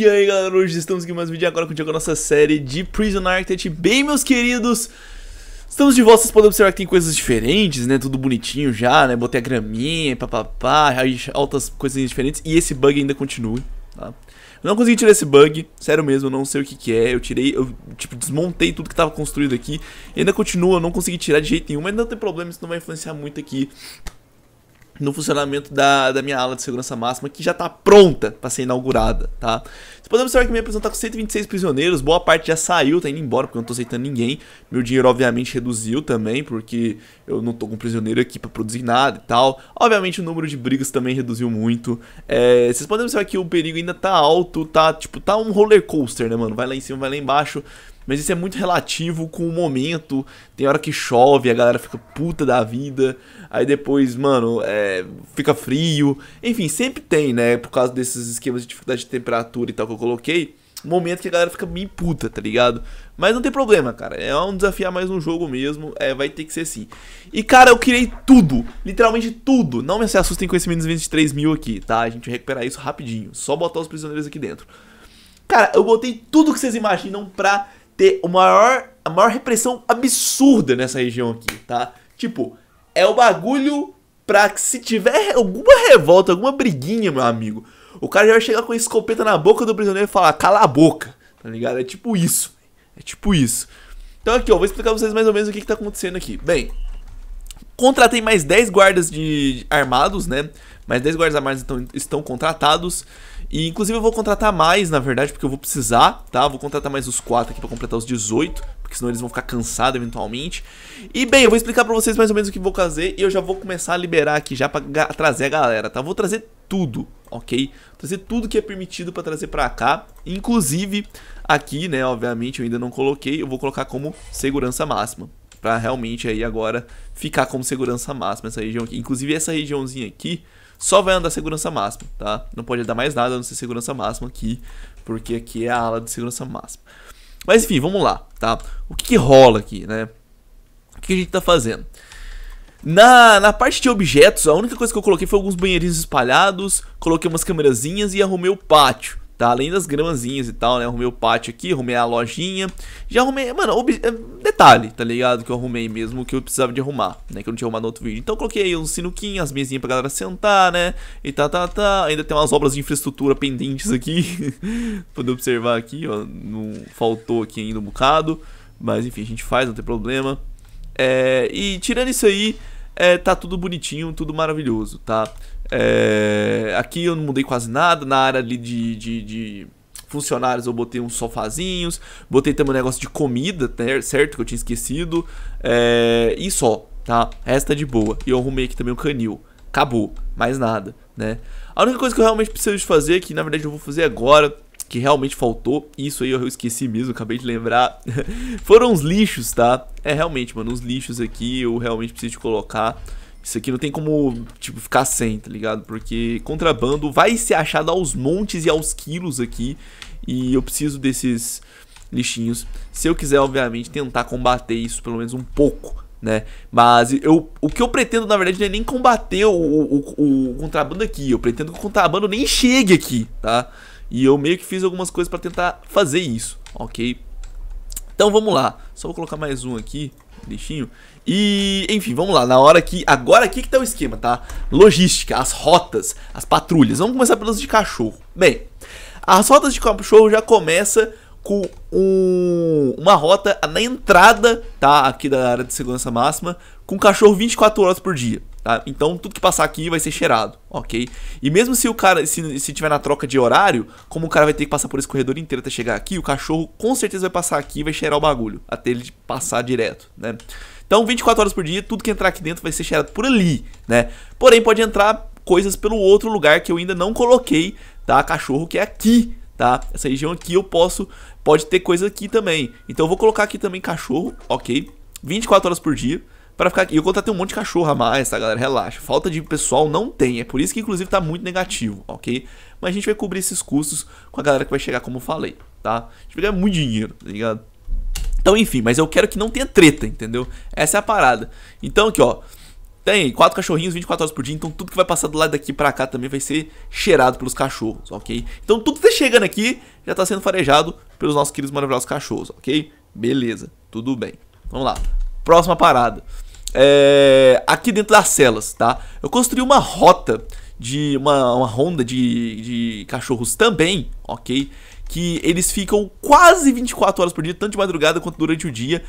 E aí galera, hoje estamos aqui mais um vídeo agora com a nossa série de Prison Architect Bem meus queridos, estamos de volta, vocês podem observar que tem coisas diferentes, né, tudo bonitinho já, né, botei a graminha, papapá, altas coisinhas diferentes E esse bug ainda continua, tá? Eu não consegui tirar esse bug, sério mesmo, eu não sei o que que é, eu tirei, eu tipo desmontei tudo que estava construído aqui Ainda continua, eu não consegui tirar de jeito nenhum, mas não tem problema, isso não vai influenciar muito aqui no funcionamento da, da minha ala de segurança máxima, que já está pronta para ser inaugurada, tá? Você pode observar que minha prisão está com 126 prisioneiros, boa parte já saiu, tá indo embora, porque eu não estou aceitando ninguém. Meu dinheiro, obviamente, reduziu também, porque eu não estou com prisioneiro aqui para produzir nada e tal. Obviamente, o número de brigas também reduziu muito. É, vocês podem observar que o perigo ainda está alto, tá? Tipo, tá um roller coaster, né, mano? Vai lá em cima, vai lá embaixo mas isso é muito relativo com o momento. Tem hora que chove, a galera fica puta da vida, aí depois, mano, é, fica frio. Enfim, sempre tem, né? Por causa desses esquemas de dificuldade de temperatura e tal que eu coloquei. Momento que a galera fica bem puta, tá ligado? Mas não tem problema, cara. É um desafiar mais no jogo mesmo. É, vai ter que ser assim. E, cara, eu criei tudo. Literalmente tudo. Não me assustem com esse menos 23 mil aqui, tá? A gente vai recuperar isso rapidinho. Só botar os prisioneiros aqui dentro. Cara, eu botei tudo que vocês imaginam pra ter o maior, a maior repressão absurda nessa região aqui, tá? Tipo, é o bagulho pra que se tiver alguma revolta, alguma briguinha, meu amigo, o cara já vai chegar com a escopeta na boca do prisioneiro e falar, cala a boca, tá ligado? É tipo isso, é tipo isso. Então aqui, ó, vou explicar pra vocês mais ou menos o que, que tá acontecendo aqui. Bem, contratei mais 10 guardas de armados, né? Mais 10 guardas armados estão estão contratados. E inclusive eu vou contratar mais, na verdade, porque eu vou precisar, tá? Vou contratar mais os quatro aqui para completar os 18, porque senão eles vão ficar cansados eventualmente. E bem, eu vou explicar para vocês mais ou menos o que vou fazer e eu já vou começar a liberar aqui já para trazer a galera, tá? Vou trazer tudo, ok? Vou trazer tudo que é permitido para trazer para cá, inclusive aqui, né, obviamente eu ainda não coloquei, eu vou colocar como segurança máxima para realmente aí agora ficar como segurança máxima essa região aqui. Inclusive essa regiãozinha aqui só vai andar segurança máxima, tá? Não pode dar mais nada a não ser segurança máxima aqui, porque aqui é a ala de segurança máxima. Mas enfim, vamos lá, tá? O que, que rola aqui, né? O que, que a gente tá fazendo? Na, na parte de objetos, a única coisa que eu coloquei foi alguns banheirinhos espalhados, coloquei umas camerazinhas e arrumei o pátio tá? Além das gramazinhas e tal, né? Arrumei o pátio aqui, arrumei a lojinha. Já arrumei, mano, ob... Eh, detalhe, tá ligado? Que eu arrumei mesmo que eu precisava de arrumar, né? Que eu não tinha arrumado no outro vídeo. Então coloquei aí uns sinuquinhos, as mesinhas pra galera sentar, né? E tá, tá, tá. Ainda tem umas obras de infraestrutura pendentes aqui. Poder observar aqui, ó. Não faltou aqui ainda um bocado. Mas enfim, a gente faz, não tem problema. É... E tirando isso aí é, tá tudo bonitinho, tudo maravilhoso, tá? É, aqui eu não mudei quase nada, na área ali de, de, de funcionários eu botei uns sofazinhos, botei também um negócio de comida, né, certo? Que eu tinha esquecido, é, e só, tá? Esta de boa. E eu arrumei aqui também um canil, acabou, mais nada, né? A única coisa que eu realmente preciso de fazer, que na verdade eu vou fazer agora, que realmente faltou, isso aí eu esqueci mesmo, acabei de lembrar, foram os lixos, tá? É realmente, mano, os lixos aqui eu realmente preciso colocar. Isso aqui não tem como, tipo, ficar sem, tá ligado? Porque contrabando vai ser achado aos montes e aos quilos aqui. E eu preciso desses lixinhos. Se eu quiser, obviamente, tentar combater isso pelo menos um pouco, né? Mas eu, o que eu pretendo, na verdade, não é nem combater o, o, o, o contrabando aqui. Eu pretendo que o contrabando nem chegue aqui, tá? E eu meio que fiz algumas coisas para tentar fazer isso, ok? Então vamos lá, só vou colocar mais um aqui, deixinho E, enfim, vamos lá, na hora que, agora aqui que tá o esquema, tá? Logística, as rotas, as patrulhas, vamos começar pelas de cachorro. Bem, as rotas de cachorro já começa com um, uma rota na entrada, tá? Aqui da área de segurança máxima, com cachorro 24 horas por dia. Tá? Então tudo que passar aqui vai ser cheirado, ok? E mesmo se o cara, se, se tiver na troca de horário, como o cara vai ter que passar por esse corredor inteiro até chegar aqui, o cachorro com certeza vai passar aqui e vai cheirar o bagulho, até ele passar direto, né? Então 24 horas por dia, tudo que entrar aqui dentro vai ser cheirado por ali, né? Porém pode entrar coisas pelo outro lugar que eu ainda não coloquei, tá? Cachorro que é aqui, tá? Essa região aqui eu posso, pode ter coisa aqui também. Então eu vou colocar aqui também cachorro, ok? 24 horas por dia para ficar aqui. E eu contratei um monte de cachorro a mais, tá, galera? Relaxa. Falta de pessoal não tem. É por isso que, inclusive, tá muito negativo, ok? Mas a gente vai cobrir esses custos com a galera que vai chegar, como eu falei, tá? A gente vai ganhar muito dinheiro, tá ligado? Então, enfim, mas eu quero que não tenha treta, entendeu? Essa é a parada. Então, aqui, ó. Tem quatro cachorrinhos 24 horas por dia, então tudo que vai passar do lado daqui para cá também vai ser cheirado pelos cachorros, ok? Então tudo que tá chegando aqui já tá sendo farejado pelos nossos queridos maravilhosos cachorros, ok? Beleza, tudo bem. Vamos lá. Próxima parada é, aqui dentro das celas, tá? Eu construí uma rota de uma, uma ronda de, de cachorros também, ok? Que eles ficam quase 24 horas por dia, tanto de madrugada quanto durante o dia,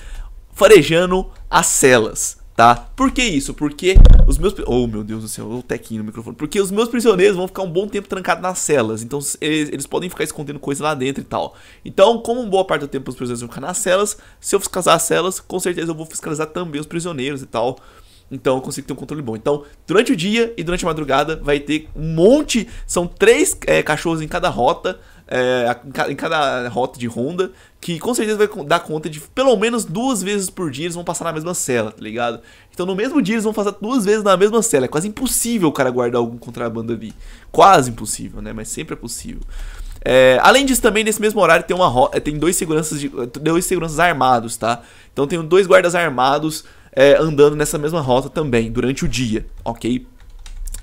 farejando as celas tá? Por que isso? Porque os meus... Oh, meu Deus do céu, o tequinho no microfone. Porque os meus prisioneiros vão ficar um bom tempo trancados nas celas, então eles, eles podem ficar escondendo coisa lá dentro e tal. Então, como boa parte do tempo os prisioneiros vão ficar nas celas, se eu fiscalizar as celas, com certeza eu vou fiscalizar também os prisioneiros e tal. Então eu consigo ter um controle bom. Então, durante o dia e durante a madrugada, vai ter um monte. São três é, cachorros em cada rota é, em cada rota de ronda, que com certeza vai dar conta de pelo menos duas vezes por dia eles vão passar na mesma cela, tá ligado? Então no mesmo dia eles vão passar duas vezes na mesma cela. É quase impossível o cara guardar algum contrabando ali. Quase impossível, né? Mas sempre é possível. É, além disso, também nesse mesmo horário tem, uma é, tem dois, seguranças de, dois seguranças armados, tá? Então tem dois guardas armados é, andando nessa mesma rota também durante o dia, ok?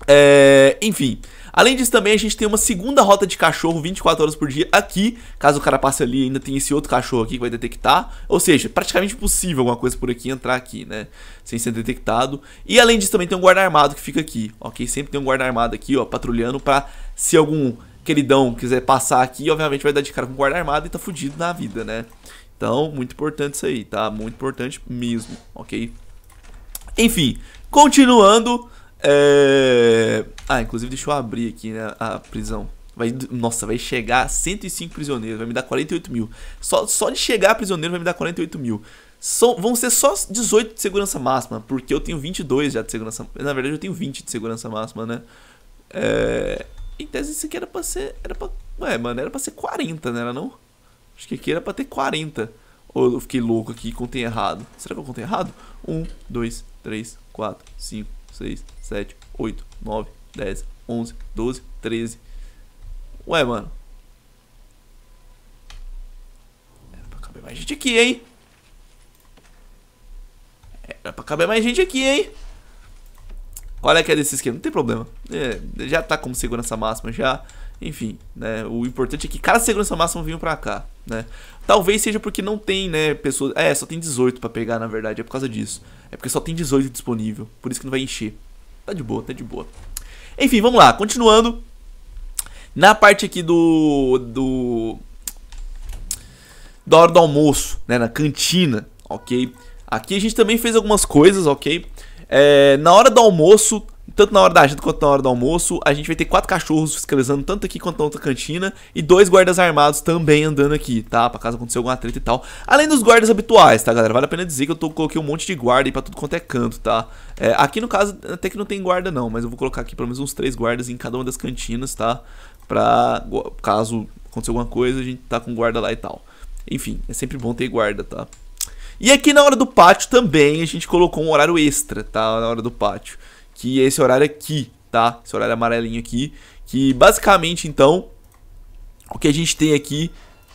É, enfim. Além disso, também a gente tem uma segunda rota de cachorro 24 horas por dia aqui. Caso o cara passe ali, ainda tem esse outro cachorro aqui que vai detectar. Ou seja, praticamente impossível alguma coisa por aqui entrar aqui, né? Sem ser detectado. E além disso, também tem um guarda armado que fica aqui, ok? Sempre tem um guarda armado aqui, ó, patrulhando pra se algum queridão quiser passar aqui, obviamente vai dar de cara com o guarda armado e tá fudido na vida, né? Então, muito importante isso aí, tá? Muito importante mesmo, ok? Enfim, continuando, é... Ah, inclusive deixa eu abrir aqui né, a prisão. Vai, nossa, vai chegar 105 prisioneiros, vai me dar 48 mil. Só, só de chegar a prisioneiro vai me dar 48 mil. São, vão ser só 18 de segurança máxima, porque eu tenho 22 já de segurança máxima. Na verdade, eu tenho 20 de segurança máxima, né? É, em tese, isso aqui era pra ser. Era pra, ué, mano, era pra ser 40, né? Era não? Acho que aqui era pra ter 40. Ou eu fiquei louco aqui e contei errado. Será que eu contei errado? 1, 2, 3, 4, 5, 6, 7, 8, 9, 10, 11, 12, 13. Ué, mano. Era é pra caber mais gente aqui, hein? Era é pra caber mais gente aqui, hein? Olha que é desse esquema, não tem problema. É, já tá com segurança máxima, já. Enfim, né? O importante é que cada segurança máxima vinha pra cá, né? Talvez seja porque não tem, né, pessoas... É, só tem 18 pra pegar, na verdade, é por causa disso. É porque só tem 18 disponível, por isso que não vai encher. Tá de boa, tá de boa. Enfim, vamos lá, continuando. Na parte aqui do. do da hora do almoço, né? Na cantina, ok? Aqui a gente também fez algumas coisas, ok? É, na hora do almoço, tanto na hora da janta quanto na hora do almoço. A gente vai ter quatro cachorros fiscalizando tanto aqui quanto na outra cantina e dois guardas armados também andando aqui, tá? Pra caso aconteça alguma treta e tal. Além dos guardas habituais, tá, galera? Vale a pena dizer que eu tô, coloquei um monte de guarda aí pra tudo quanto é canto, tá? É, aqui no caso até que não tem guarda não, mas eu vou colocar aqui pelo menos uns três guardas em cada uma das cantinas, tá? Pra caso aconteça alguma coisa, a gente tá com guarda lá e tal. Enfim, é sempre bom ter guarda, tá? E aqui na hora do pátio também a gente colocou um horário extra, tá? Na hora do pátio que é esse horário aqui, tá? Esse horário amarelinho aqui, que basicamente, então, o que a gente tem aqui...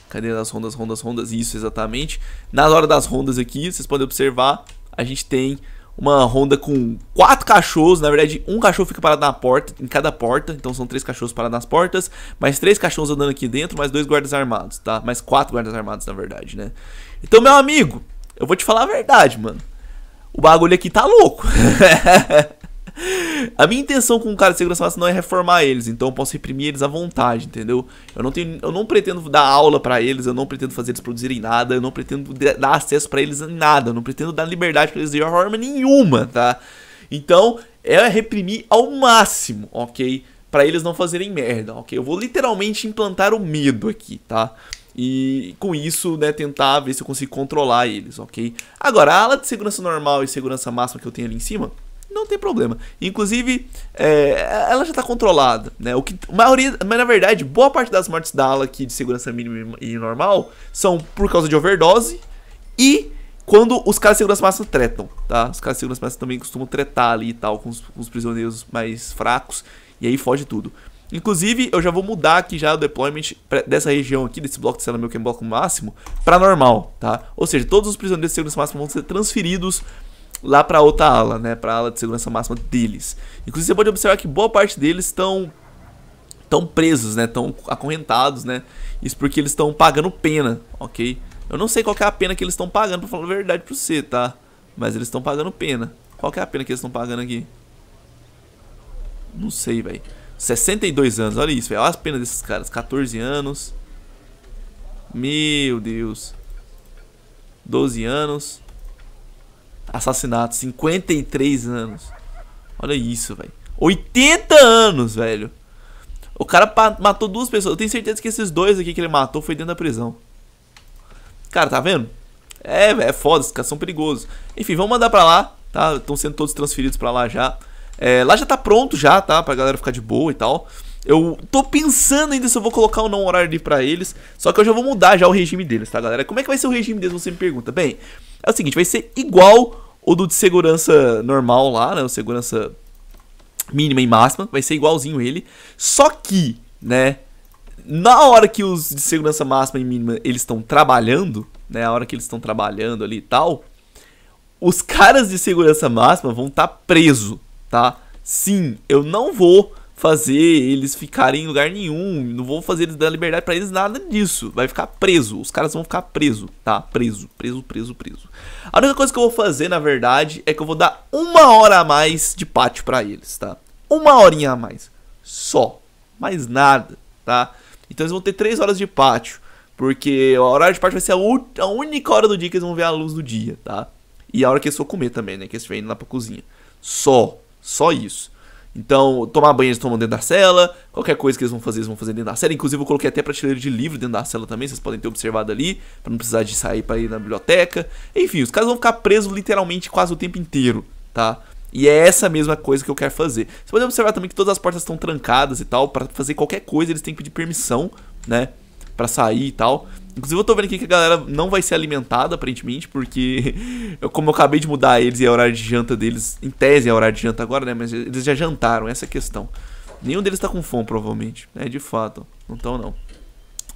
Cadê as rondas, rondas, rondas? Isso, exatamente. Na hora das rondas aqui, vocês podem observar, a gente tem uma ronda com quatro cachorros. Na verdade, um cachorro fica parado na porta, em cada porta. Então são três cachorros parados nas portas, mais três cachorros andando aqui dentro, mais dois guardas armados, tá? Mais quatro guardas armados, na verdade, né? Então, meu amigo, eu vou te falar a verdade, mano. O bagulho aqui tá louco. a minha intenção com o cara de segurança máxima não é reformar eles, então eu posso reprimir eles à vontade, entendeu? Eu não tenho, eu não pretendo dar aula para eles, eu não pretendo fazer eles produzirem nada, eu não pretendo dar acesso para eles em nada, eu não pretendo dar liberdade para eles de forma nenhuma, tá? Então, é reprimir ao máximo, OK? Para eles não fazerem merda, OK? Eu vou literalmente implantar o medo aqui, tá? E com isso, né, tentar ver se eu consigo controlar eles, ok? Agora, a ala de segurança normal e segurança máxima que eu tenho ali em cima, não tem problema. Inclusive, é, ela já está controlada, né? O que maioria, mas na verdade, boa parte das mortes da ala aqui de segurança mínima e normal são por causa de overdose e quando os caras de segurança máxima tretam, tá? Os caras de segurança máxima também costumam tretar ali e tal com os, com os prisioneiros mais fracos e aí foge tudo. Inclusive, eu já vou mudar aqui já o deployment dessa região aqui, desse bloco de cela meu que é bloco máximo, para normal, tá? Ou seja, todos os prisioneiros de segurança máxima vão ser transferidos lá para outra ala, né, para a ala de segurança máxima deles. Inclusive você pode observar que boa parte deles estão estão presos, né, estão acorrentados, né? Isso porque eles estão pagando pena, OK? Eu não sei qual é a pena que eles estão pagando, para falar a verdade para você, tá? Mas eles estão pagando pena. Qual é a pena que eles estão pagando aqui? Não sei, velho. 62 anos, olha isso, velho. Olha as penas desses caras. 14 anos. Meu Deus. 12 anos assassinato. 53 anos. Olha isso, velho. 80 anos, velho. O cara matou duas pessoas. Eu tenho certeza que esses dois aqui que ele matou foi dentro da prisão. Cara, tá vendo? É, é foda, esses caras são perigosos. Enfim, vamos mandar pra lá, tá? Estão sendo todos transferidos pra lá já. É, lá já tá pronto já, tá? Pra galera ficar de boa e tal. Eu tô pensando ainda se eu vou colocar ou não um horário ali pra eles. Só que eu já vou mudar já o regime deles, tá, galera? Como é que vai ser o regime deles, você me pergunta? Bem, é o seguinte, vai ser igual o do de segurança normal lá, né? O segurança mínima e máxima. Vai ser igualzinho ele. Só que, né? Na hora que os de segurança máxima e mínima eles estão trabalhando, né? A hora que eles estão trabalhando ali e tal. Os caras de segurança máxima vão estar tá preso, tá? Sim, eu não vou fazer eles ficarem em lugar nenhum, não vou fazer eles dar liberdade para eles nada disso. Vai ficar preso, os caras vão ficar preso, tá? Preso, preso, preso, preso. A única coisa que eu vou fazer, na verdade, é que eu vou dar uma hora a mais de pátio para eles, tá? Uma horinha a mais, só, mais nada, tá? Então eles vão ter três horas de pátio, porque a hora de pátio vai ser a, a única hora do dia que eles vão ver a luz do dia, tá? E a hora que eles for comer também, né? Que eles estiverem indo lá pra cozinha. Só, só isso. Então, tomar banho eles tomam dentro da cela, qualquer coisa que eles vão fazer, eles vão fazer dentro da cela. Inclusive, eu coloquei até prateleira de livro dentro da cela também, vocês podem ter observado ali, para não precisar de sair para ir na biblioteca. Enfim, os caras vão ficar presos literalmente quase o tempo inteiro, tá? E é essa mesma coisa que eu quero fazer. Você pode observar também que todas as portas estão trancadas e tal, para fazer qualquer coisa eles têm que pedir permissão, né? para sair e tal. Inclusive eu tô vendo aqui que a galera não vai ser alimentada, aparentemente, porque eu, como eu acabei de mudar eles e é horário de janta deles, em tese é horário de janta agora, né? Mas eles já jantaram, essa é a questão. Nenhum deles tá com fome, provavelmente. É, de fato. Não tão, não.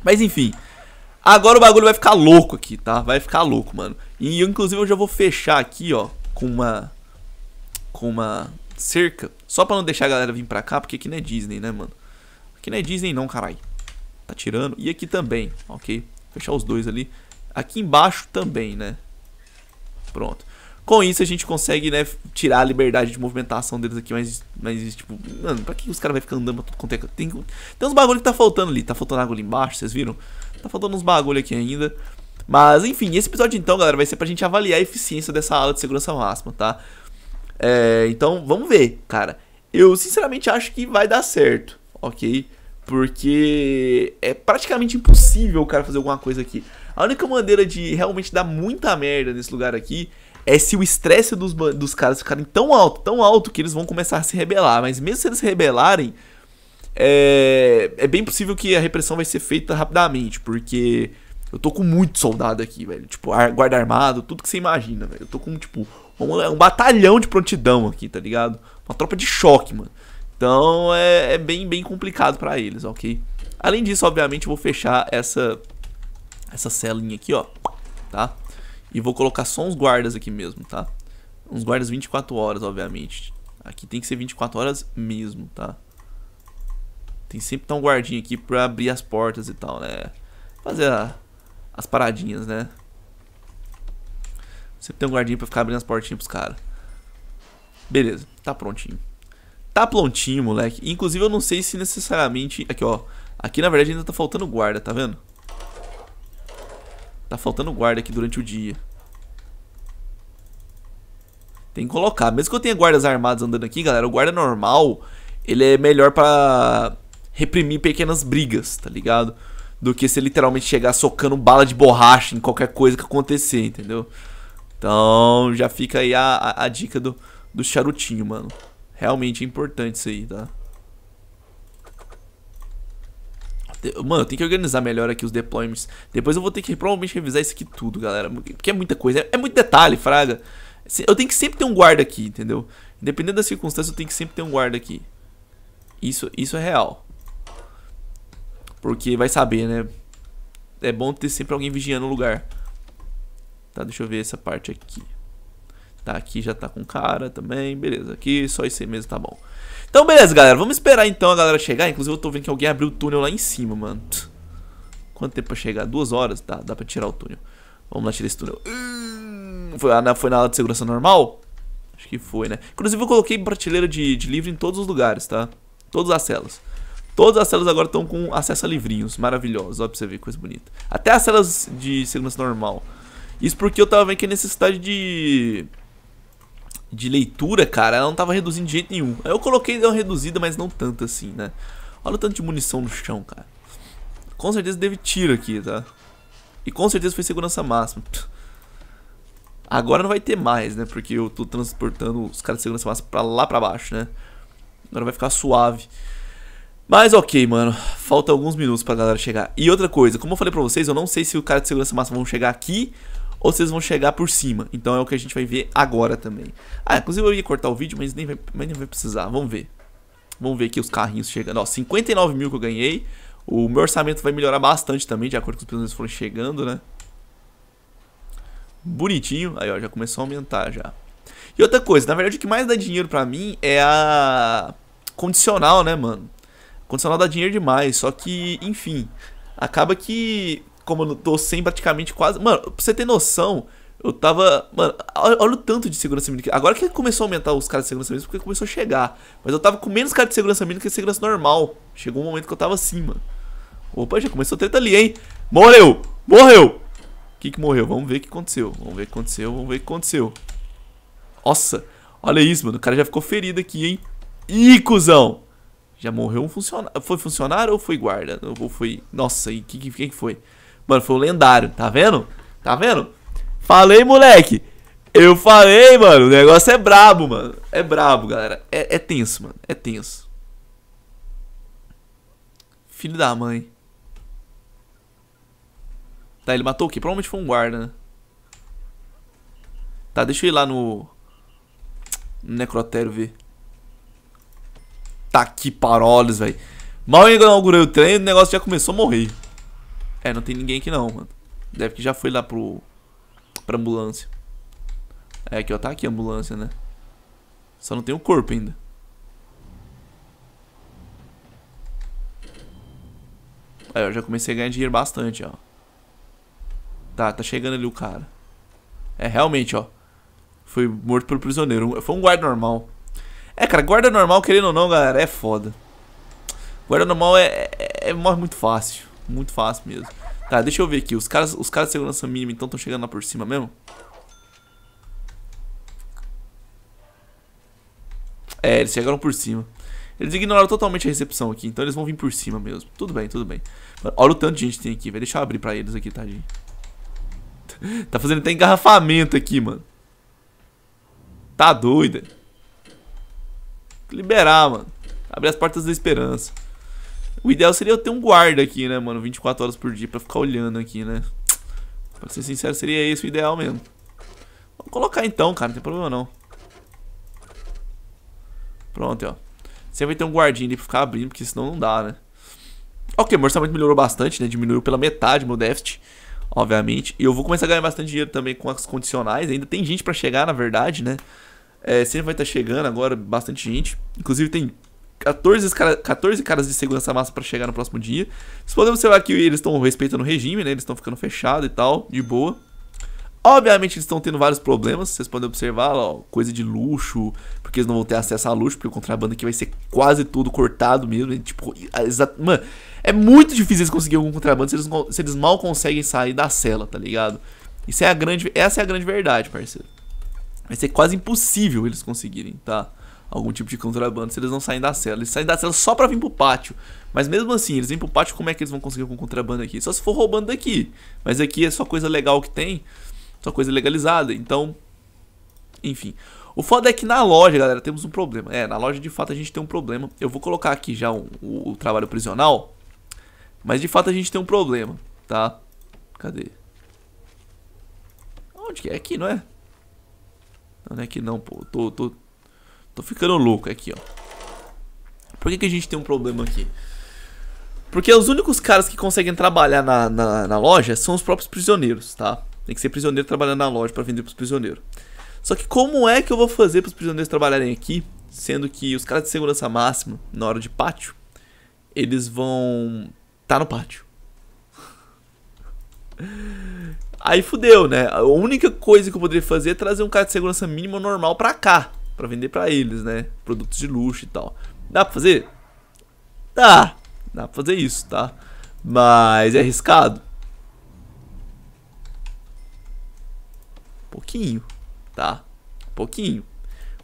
Mas enfim. Agora o bagulho vai ficar louco aqui, tá? Vai ficar louco, mano. E inclusive eu já vou fechar aqui, ó, com uma. Com uma cerca. Só pra não deixar a galera vir pra cá, porque aqui não é Disney, né, mano? Aqui não é Disney, não, caralho tá tirando. E aqui também, ok? Fechar os dois ali. Aqui embaixo também, né? Pronto. Com isso a gente consegue, né, tirar a liberdade de movimentação deles aqui, mas, mas tipo, mano, pra que os caras vão ficar andando pra tudo quanto é... Tem, tem uns bagulho que tá faltando ali, tá faltando água ali embaixo, vocês viram? Tá faltando uns bagulho aqui ainda. Mas, enfim, esse episódio então, galera, vai ser pra gente avaliar a eficiência dessa ala de segurança máxima, tá? É, então, vamos ver, cara. Eu, sinceramente, acho que vai dar certo, ok? Porque é praticamente impossível o cara fazer alguma coisa aqui. A única maneira de realmente dar muita merda nesse lugar aqui é se o estresse dos, dos caras ficarem tão alto, tão alto, que eles vão começar a se rebelar. Mas mesmo se eles se rebelarem, é, é bem possível que a repressão vai ser feita rapidamente, porque eu tô com muito soldado aqui, velho. Tipo, guarda armado, tudo que você imagina, velho. Eu tô com, tipo, um, é um batalhão de prontidão aqui, tá ligado? Uma tropa de choque, mano. Então é, é bem, bem complicado para eles, ok? Além disso, obviamente, eu vou fechar essa, essa celinha aqui, ó, tá? E vou colocar só uns guardas aqui mesmo, tá? Uns guardas 24 horas, obviamente. Aqui tem que ser 24 horas mesmo, tá? Tem sempre tá um guardinho aqui pra abrir as portas e tal, né? Fazer a, as paradinhas, né? Sempre tem um guardinho pra ficar abrindo as portinhas pros caras. Beleza, tá prontinho. Tá prontinho, moleque. Inclusive, eu não sei se necessariamente... Aqui, ó. Aqui, na verdade, ainda tá faltando guarda, tá vendo? Tá faltando guarda aqui durante o dia. Tem que colocar. Mesmo que eu tenha guardas armados andando aqui, galera, o guarda normal, ele é melhor pra reprimir pequenas brigas, tá ligado? Do que se literalmente chegar socando bala de borracha em qualquer coisa que acontecer, entendeu? Então, já fica aí a, a, a dica do, do charutinho, mano. Realmente é importante isso aí, tá? Mano, eu tenho que organizar melhor aqui os deployments. Depois eu vou ter que provavelmente revisar isso aqui tudo, galera. Porque é muita coisa. É, é muito detalhe, fraga. Eu tenho que sempre ter um guarda aqui, entendeu? Independente das circunstâncias, eu tenho que sempre ter um guarda aqui. Isso, isso é real. Porque vai saber, né? É bom ter sempre alguém vigiando o lugar. Tá, deixa eu ver essa parte aqui. Tá, aqui já tá com cara também, beleza. Aqui só isso aí mesmo tá bom. Então, beleza, galera. Vamos esperar então a galera chegar. Inclusive, eu tô vendo que alguém abriu o túnel lá em cima, mano. Quanto tempo pra chegar? Duas horas? Tá, dá pra tirar o túnel. Vamos lá tirar esse túnel. Hum, foi, ah, na, foi na de segurança normal? Acho que foi, né? Inclusive, eu coloquei prateleira de, de livro em todos os lugares, tá? Todas as celas. Todas as celas agora estão com acesso a livrinhos maravilhosos. Ó, pra você ver, coisa bonita. Até as celas de segurança normal. Isso porque eu tava vendo que a é necessidade de de leitura, cara, ela não tava reduzindo de jeito nenhum. Aí eu coloquei deu uma reduzida, mas não tanto assim, né? Olha o tanto de munição no chão, cara. Com certeza teve tiro aqui, tá? E com certeza foi segurança máxima. Agora não vai ter mais, né? Porque eu tô transportando os caras de segurança máxima pra lá pra baixo, né? Agora vai ficar suave. Mas ok, mano. Falta alguns minutos pra galera chegar. E outra coisa, como eu falei pra vocês, eu não sei se o cara de segurança máxima vão chegar aqui ou vocês vão chegar por cima. Então é o que a gente vai ver agora também. Ah, inclusive eu ia cortar o vídeo, mas nem vai, mas nem vai precisar. Vamos ver. Vamos ver aqui os carrinhos chegando. Ó, 59 mil que eu ganhei. O meu orçamento vai melhorar bastante também, de acordo com os prisioneiros que foram chegando, né? Bonitinho. Aí, ó, já começou a aumentar já. E outra coisa, na verdade o que mais dá dinheiro pra mim é a condicional, né, mano? Condicional dá dinheiro demais, só que, enfim, acaba que como eu tô sem praticamente quase. Mano, pra você ter noção, eu tava. Mano, olha, o tanto de segurança mínima. Agora que começou a aumentar os caras de segurança mínima, porque começou a chegar. Mas eu tava com menos cara de segurança mínima que segurança normal. Chegou um momento que eu tava assim, mano. Opa, já começou treta ali, hein? Morreu! Morreu! O que que morreu? Vamos ver o que aconteceu. Vamos ver o que aconteceu, vamos ver o que aconteceu. Nossa, olha isso, mano. O cara já ficou ferido aqui, hein? Ih, cuzão! Já morreu um funcionário. Foi funcionário ou foi guarda? Ou foi. Nossa, e quem que, que foi? Mano, foi um lendário, tá vendo? Tá vendo? Falei, moleque. Eu falei, mano. O negócio é brabo, mano. É brabo, galera. É, é tenso, mano. É tenso. Filho da mãe. Tá, ele matou o quê? Provavelmente foi um guarda, né? Tá, deixa eu ir lá no... no necrotério ver. Tá que paroles, velho. Mal eu inaugurei o treino, o negócio já começou a morrer. É, não tem ninguém aqui não, mano. Deve que já foi lá pro... Pra ambulância. É, aqui ó, tá aqui a ambulância, né? Só não tem o um corpo ainda. Aí, ó, já comecei a ganhar dinheiro bastante, ó. Tá, tá chegando ali o cara. É, realmente, ó. Foi morto pelo prisioneiro. Foi um guarda normal. É, cara, guarda normal, querendo ou não, galera, é foda. Guarda normal é, é, é morre muito fácil. Muito fácil mesmo. Tá, deixa eu ver aqui. Os caras, os caras de segurança mínima, então, estão chegando lá por cima mesmo? É, eles chegaram por cima. Eles ignoraram totalmente a recepção aqui, então eles vão vir por cima mesmo. Tudo bem, tudo bem. Olha o tanto de gente que tem aqui, velho. Deixa eu abrir pra eles aqui, tadinho. tá fazendo até engarrafamento aqui, mano. Tá doida. Liberar, mano. Abrir as portas da esperança. O ideal seria eu ter um guarda aqui, né, mano? 24 horas por dia pra ficar olhando aqui, né? Pra ser sincero, seria esse o ideal mesmo. Vou colocar então, cara. Não tem problema não. Pronto, ó. Sempre vai ter um guardinho ali pra ficar abrindo, porque senão não dá, né? Ok, meu orçamento melhorou bastante, né? Diminuiu pela metade meu déficit, obviamente. E eu vou começar a ganhar bastante dinheiro também com as condicionais. Ainda tem gente pra chegar, na verdade, né? É, sempre vai estar tá chegando agora bastante gente. Inclusive tem 14, cara, 14 caras de segurança massa para chegar no próximo dia. Vocês podem observar que eles estão respeitando o regime, né? Eles estão ficando fechados e tal, de boa. Obviamente eles estão tendo vários problemas, vocês podem observar, ó, coisa de luxo, porque eles não vão ter acesso a luxo, porque o contrabando aqui vai ser quase tudo cortado mesmo, né? tipo, mano, é muito difícil eles conseguirem algum contrabando se eles, se eles mal conseguem sair da cela, tá ligado? Isso é a grande, essa é a grande verdade, parceiro vai ser quase impossível eles conseguirem, tá? Algum tipo de contrabando se eles não saem da cela. Eles saem da cela só pra vir pro pátio. Mas mesmo assim, eles vêm pro pátio, como é que eles vão conseguir com contrabando aqui? Só se for roubando daqui. Mas aqui é só coisa legal que tem, só coisa legalizada. Então, enfim. O foda é que na loja, galera, temos um problema. É, na loja de fato a gente tem um problema. Eu vou colocar aqui já um, o, o trabalho prisional. Mas de fato a gente tem um problema, tá? Cadê? Onde que é? é aqui, não é? Não, não é que não, pô. Tô, tô, tô ficando louco aqui, ó. Por que, que a gente tem um problema aqui? Porque os únicos caras que conseguem trabalhar na, na, na loja são os próprios prisioneiros, tá? Tem que ser prisioneiro trabalhando na loja para vender pros prisioneiros. Só que como é que eu vou fazer para os prisioneiros trabalharem aqui, sendo que os caras de segurança máxima, na hora de pátio, eles vão estar tá no pátio. Aí fudeu, né? A única coisa que eu poderia fazer é trazer um cara de segurança mínima normal pra cá. Pra vender pra eles, né? Produtos de luxo e tal. Dá pra fazer? Dá. Dá pra fazer isso, tá? Mas é arriscado? Pouquinho, tá? Pouquinho.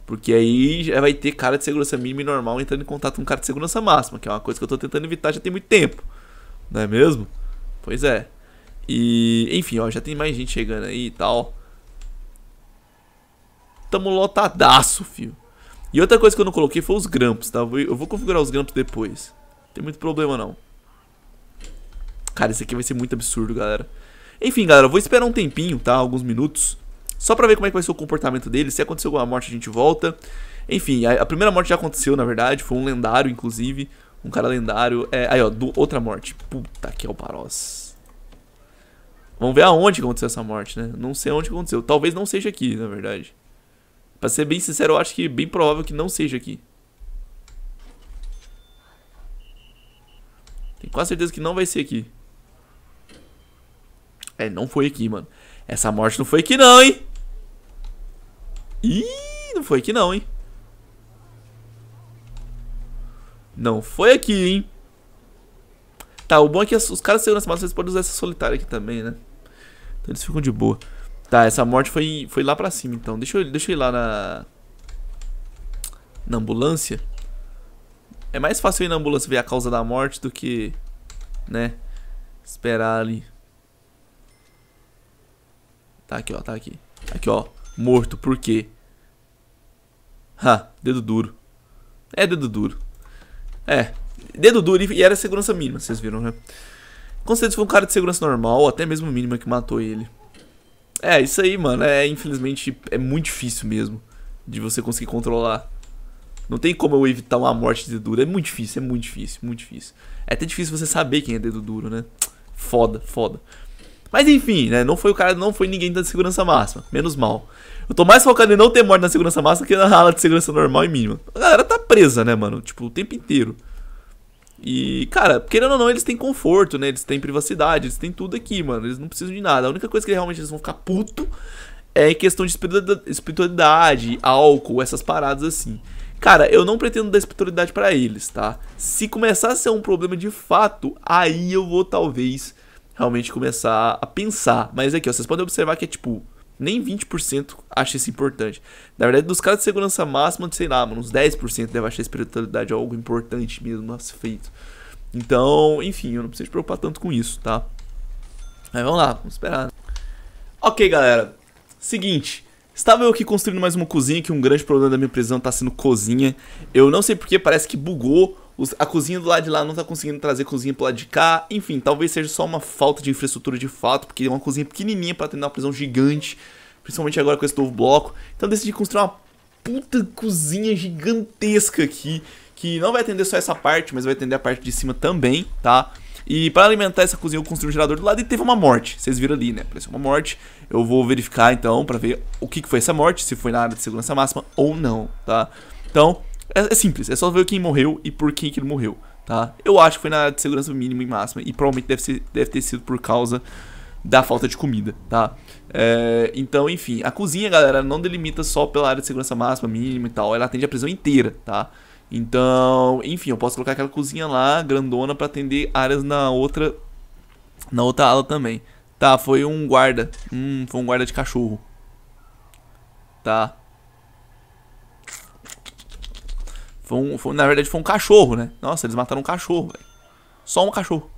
Porque aí já vai ter cara de segurança mínima e normal entrando em contato com cara de segurança máxima, que é uma coisa que eu tô tentando evitar já tem muito tempo. Não é mesmo? Pois é. E, enfim, ó, já tem mais gente chegando aí e tal. Tamo lotadaço, fio. E outra coisa que eu não coloquei foi os grampos, tá? Eu vou configurar os grampos depois. Não tem muito problema, não. Cara, isso aqui vai ser muito absurdo, galera. Enfim, galera, eu vou esperar um tempinho, tá? Alguns minutos. Só pra ver como é que vai ser o comportamento dele. Se acontecer alguma morte, a gente volta. Enfim, a, a primeira morte já aconteceu, na verdade. Foi um lendário, inclusive. Um cara lendário. É, aí, ó, do, outra morte. Puta que é o Paros. Vamos ver aonde aconteceu essa morte, né? Não sei aonde aconteceu. Talvez não seja aqui, na verdade. Pra ser bem sincero, eu acho que é bem provável que não seja aqui. Tenho quase certeza que não vai ser aqui. É, não foi aqui, mano. Essa morte não foi aqui não, hein? Ih, não foi aqui não, hein? Não foi aqui, hein? Tá, o bom é que os caras de as máxima, vocês podem usar essa solitária aqui também, né? Então eles ficam de boa. Tá, essa morte foi, foi lá pra cima, então. Deixa eu, deixa eu ir lá na... Na ambulância. É mais fácil ir na ambulância ver a causa da morte do que... Né? Esperar ali. Tá aqui, ó. Tá aqui. Aqui, ó. Morto. Por quê? Ha. Dedo duro. É dedo duro. É. Dedo duro e era segurança mínima, vocês viram, né? Com se foi um cara de segurança normal, ou até mesmo o mínima é que matou ele. É, isso aí, mano. É, infelizmente, é muito difícil mesmo de você conseguir controlar. Não tem como eu evitar uma morte de dedo duro. É muito difícil, é muito difícil, muito difícil. É até difícil você saber quem é dedo duro, né? Foda, foda. Mas enfim, né? Não foi o cara, não foi ninguém da segurança máxima. Menos mal. Eu tô mais focado em não ter morte na segurança máxima que na ala de segurança normal e mínima. A galera tá presa, né, mano? Tipo, o tempo inteiro. E, cara, querendo ou não, eles têm conforto, né? Eles têm privacidade, eles têm tudo aqui, mano. Eles não precisam de nada. A única coisa que realmente eles vão ficar puto é em questão de espiritualidade, álcool, essas paradas assim. Cara, eu não pretendo dar espiritualidade para eles, tá? Se começar a ser um problema de fato, aí eu vou talvez realmente começar a pensar. Mas aqui, ó, vocês podem observar que é tipo nem 20% acha isso importante. Na verdade, dos casos de segurança máxima, sei lá, mano, uns 10% deve achar espiritualidade algo importante mesmo a feito. Então, enfim, eu não preciso me preocupar tanto com isso, tá? Mas vamos lá, vamos esperar. Né? Ok, galera. Seguinte. Estava eu aqui construindo mais uma cozinha, que um grande problema da minha prisão está sendo cozinha. Eu não sei porque, parece que bugou a cozinha do lado de lá não tá conseguindo trazer cozinha pro lado de cá. Enfim, talvez seja só uma falta de infraestrutura de fato, porque é uma cozinha pequenininha para atender uma prisão gigante, principalmente agora com esse novo bloco. Então eu decidi construir uma puta cozinha gigantesca aqui, que não vai atender só essa parte, mas vai atender a parte de cima também, tá? E para alimentar essa cozinha, eu construí um gerador do lado e teve uma morte. Vocês viram ali, né? Apareceu uma morte. Eu vou verificar então para ver o que, que foi essa morte, se foi na área de segurança máxima ou não, tá? Então, é, é simples, é só ver quem morreu e por quem que ele morreu, tá? Eu acho que foi na área de segurança mínima e máxima, e provavelmente deve, ser, deve ter sido por causa da falta de comida, tá? É, então, enfim, a cozinha, galera, não delimita só pela área de segurança máxima, mínima e tal, ela atende a prisão inteira, tá? Então, enfim, eu posso colocar aquela cozinha lá, grandona, para atender áreas na outra na outra ala também. Tá, foi um guarda. Hum, foi um guarda de cachorro. Tá. Foi um, foi, na verdade, foi um cachorro, né? Nossa, eles mataram um cachorro, velho. Só um cachorro.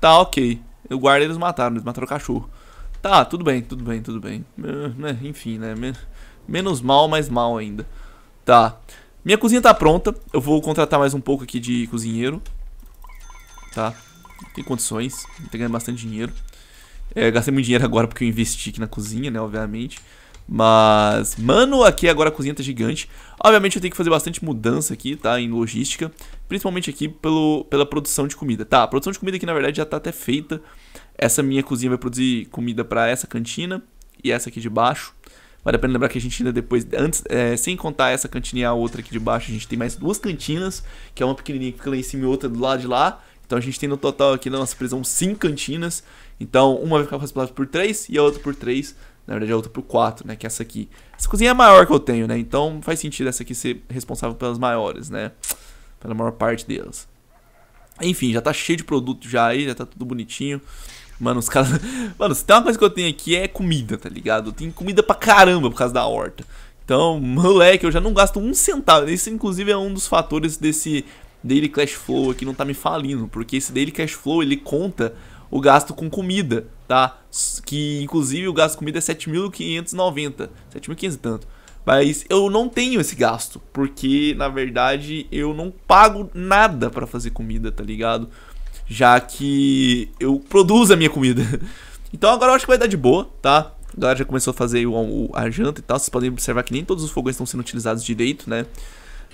Tá, ok. O guarda eles mataram, eles mataram o cachorro. Tá, tudo bem, tudo bem, tudo bem. Eh, né, enfim, né? Menos mal, mais mal ainda. Tá. Minha cozinha tá pronta. Eu vou contratar mais um pouco aqui de cozinheiro. Tá. Tem condições. Tem ganhando bastante dinheiro. É, gastei muito dinheiro agora porque eu investi aqui na cozinha, né? Obviamente. Mas, mano, aqui agora a cozinha tá gigante. Obviamente eu tenho que fazer bastante mudança aqui, tá? Em logística. Principalmente aqui pelo, pela produção de comida. Tá, a produção de comida aqui na verdade já tá até feita. Essa minha cozinha vai produzir comida para essa cantina e essa aqui de baixo. Vale a pena lembrar que a gente ainda depois, antes, é, sem contar essa cantina e a outra aqui de baixo, a gente tem mais duas cantinas, que é uma pequenininha que fica lá em cima e outra do lado de lá. Então a gente tem no total aqui na nossa prisão cinco cantinas. Então uma vai ficar responsável por três e a outra por três na verdade, a é outra pro 4, né? Que é essa aqui. Essa cozinha é a maior que eu tenho, né? Então faz sentido essa aqui ser responsável pelas maiores, né? Pela maior parte delas. Enfim, já tá cheio de produto já aí, já tá tudo bonitinho. Mano, os caras. Mano, se tem uma coisa que eu tenho aqui é comida, tá ligado? Eu tenho comida pra caramba por causa da horta. Então, moleque, eu já não gasto um centavo. Isso, inclusive, é um dos fatores desse Daily Cash Flow aqui não tá me falindo. Porque esse Daily Cash Flow ele conta o gasto com comida, tá? Que inclusive o gasto com comida é 7.590, 7.500 e tanto. Mas eu não tenho esse gasto, porque na verdade eu não pago nada para fazer comida, tá ligado? Já que eu produzo a minha comida. Então agora eu acho que vai dar de boa, tá? A galera já começou a fazer o, o, a janta e tal. Vocês podem observar que nem todos os fogões estão sendo utilizados direito, né?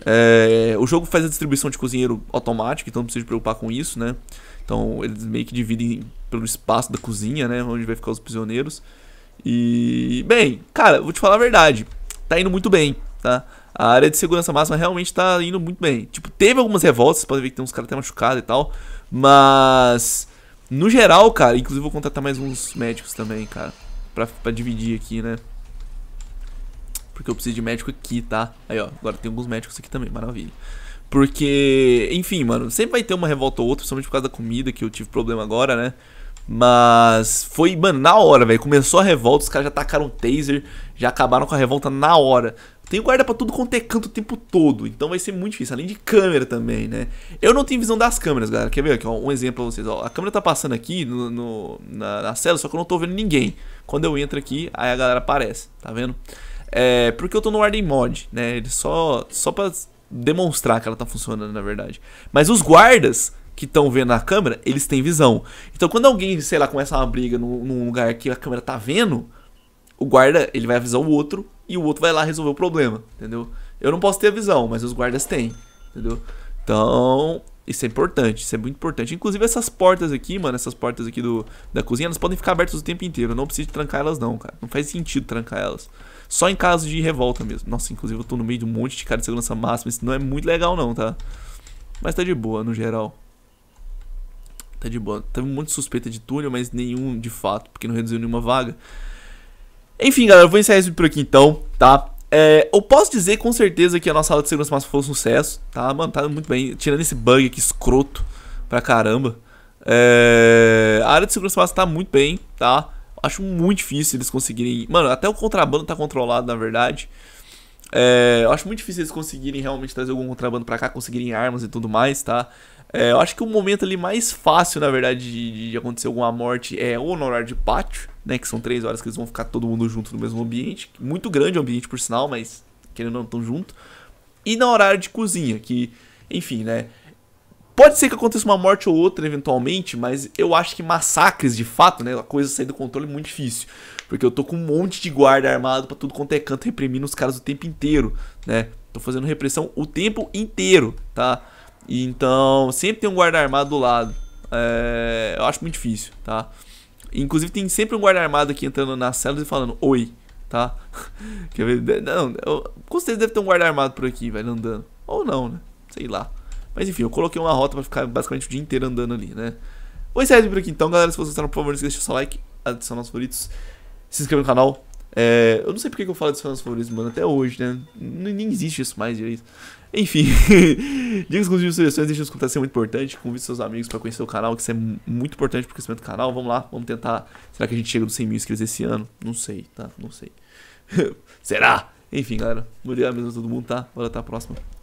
É, o jogo faz a distribuição de cozinheiro automático, então não precisa se preocupar com isso, né? Então eles meio que dividem pelo espaço da cozinha, né? Onde vai ficar os prisioneiros. E, bem, cara, vou te falar a verdade. Tá indo muito bem, tá? A área de segurança máxima realmente tá indo muito bem. Tipo, teve algumas revoltas, você pode ver que tem uns caras até machucados e tal. Mas, no geral, cara, inclusive vou contratar mais uns médicos também, cara. Pra, pra dividir aqui, né? Porque eu preciso de médico aqui, tá? Aí, ó, agora tem alguns médicos aqui também, maravilha. Porque, enfim, mano, sempre vai ter uma revolta ou outra, principalmente por causa da comida, que eu tive problema agora, né? Mas foi, mano, na hora, velho. Começou a revolta, os caras já tacaram taser, já acabaram com a revolta na hora. Tem guarda para tudo quanto é canto o tempo todo, então vai ser muito difícil, além de câmera também, né? Eu não tenho visão das câmeras, galera. Quer ver aqui, ó, um exemplo pra vocês, ó. A câmera tá passando aqui no, no na, na cela, só que eu não tô vendo ninguém. Quando eu entro aqui, aí a galera aparece, tá vendo? É, porque eu tô no Warden Mod, né? Ele só, só pra demonstrar que ela tá funcionando, na verdade. Mas os guardas que estão vendo a câmera, eles têm visão. Então quando alguém, sei lá, começa uma briga num, lugar que a câmera tá vendo, o guarda, ele vai avisar o outro e o outro vai lá resolver o problema, entendeu? Eu não posso ter a visão, mas os guardas têm, entendeu? Então, isso é importante, isso é muito importante. Inclusive essas portas aqui, mano, essas portas aqui do, da cozinha, elas podem ficar abertas o tempo inteiro. não precisa trancar elas não, cara. Não faz sentido trancar elas. Só em caso de revolta mesmo. Nossa, inclusive eu tô no meio de um monte de cara de segurança máxima. Isso não é muito legal, não, tá? Mas tá de boa, no geral. Tá de boa. Teve um monte de suspeita de túnel, mas nenhum de fato, porque não reduziu nenhuma vaga. Enfim, galera, eu vou encerrar isso por aqui então, tá? É, eu posso dizer com certeza que a nossa aula de segurança máxima foi um sucesso, tá? Mano, tá muito bem. Tirando esse bug aqui escroto pra caramba. É, a área de segurança máxima tá muito bem, tá? Acho muito difícil eles conseguirem. Mano, até o contrabando tá controlado, na verdade. É, eu acho muito difícil eles conseguirem realmente trazer algum contrabando para cá, conseguirem armas e tudo mais, tá? É, eu acho que o momento ali mais fácil, na verdade, de, de acontecer alguma morte é ou no horário de pátio, né? Que são três horas que eles vão ficar todo mundo junto no mesmo ambiente. Muito grande o ambiente, por sinal, mas querendo ou não, tão junto. E no horário de cozinha, que, enfim, né? Pode ser que aconteça uma morte ou outra eventualmente, mas eu acho que massacres de fato, né? A coisa sair do controle é muito difícil. Porque eu tô com um monte de guarda armado para tudo quanto é canto, reprimindo os caras o tempo inteiro, né? Tô fazendo repressão o tempo inteiro, tá? E então, sempre tem um guarda armado do lado. É, eu acho muito difícil, tá? Inclusive, tem sempre um guarda armado aqui entrando nas células e falando: Oi, tá? Quer ver? Não, eu, com certeza deve ter um guarda armado por aqui, velho, andando. Ou não, né? Sei lá. Mas enfim, eu coloquei uma rota para ficar basicamente o dia inteiro andando ali, né? Vou encerrar por aqui então, galera. Se vocês gostaram, por favor, não o seu like, adicionar os favoritos, se inscreva no canal. É, eu não sei porque que eu falo de fãs favoritos, mano, até hoje, né? Nem existe isso mais direito. Enfim, dicas, inclusive sugestões, deixa nos comentários, isso é muito importante. Convide seus amigos para conhecer o canal, que isso é muito importante pro crescimento do canal. Vamos lá, vamos tentar. Será que a gente chega nos 100 mil inscritos esse ano? Não sei, tá? Não sei. Será? Enfim, galera, obrigado mesmo a todo mundo, tá? Bora até a próxima.